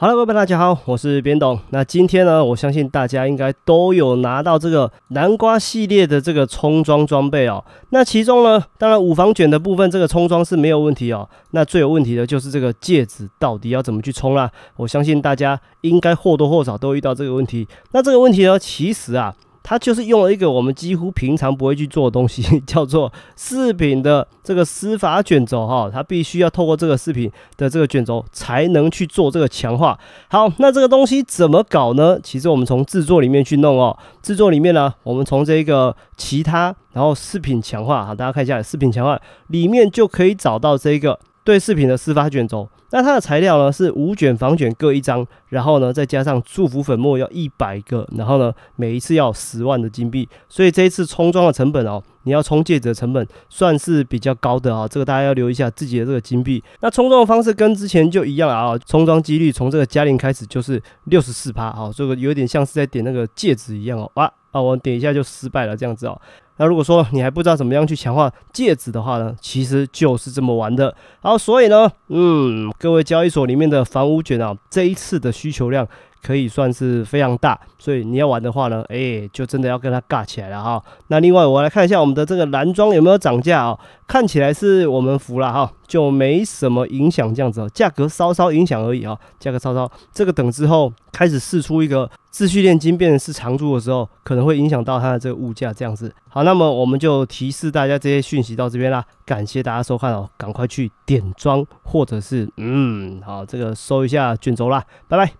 好了，伙伴大家好，我是边董。那今天呢，我相信大家应该都有拿到这个南瓜系列的这个充装装备哦。那其中呢，当然五房卷的部分，这个充装是没有问题哦。那最有问题的就是这个戒指到底要怎么去充啦？我相信大家应该或多或少都遇到这个问题。那这个问题呢，其实啊。它就是用了一个我们几乎平常不会去做的东西，叫做饰品的这个司法卷轴哈，它必须要透过这个饰品的这个卷轴才能去做这个强化。好，那这个东西怎么搞呢？其实我们从制作里面去弄哦，制作里面呢，我们从这个其他，然后饰品强化，好，大家看一下饰品强化里面就可以找到这个对饰品的司法卷轴。那它的材料呢是五卷防卷各一张，然后呢再加上祝福粉末要一百个，然后呢每一次要十万的金币，所以这一次充装的成本哦，你要充戒指的成本算是比较高的啊，这个大家要留一下自己的这个金币。那充装的方式跟之前就一样啊，充装几率从这个加零开始就是六十四趴，好，这个有点像是在点那个戒指一样哦，哇啊我点一下就失败了这样子哦。那如果说你还不知道怎么样去强化戒指的话呢，其实就是这么玩的，好，所以呢，嗯。各位交易所里面的房屋卷啊，这一次的需求量。可以算是非常大，所以你要玩的话呢，哎，就真的要跟它尬起来了哈。那另外我来看一下我们的这个蓝装有没有涨价啊？看起来是我们服了哈，就没什么影响这样子，价格稍稍影响而已啊，价格稍稍。这个等之后开始试出一个秩序炼金变成是常驻的时候，可能会影响到它的这个物价这样子。好，那么我们就提示大家这些讯息到这边啦，感谢大家收看哦，赶快去点装或者是嗯，好，这个收一下卷轴啦，拜拜。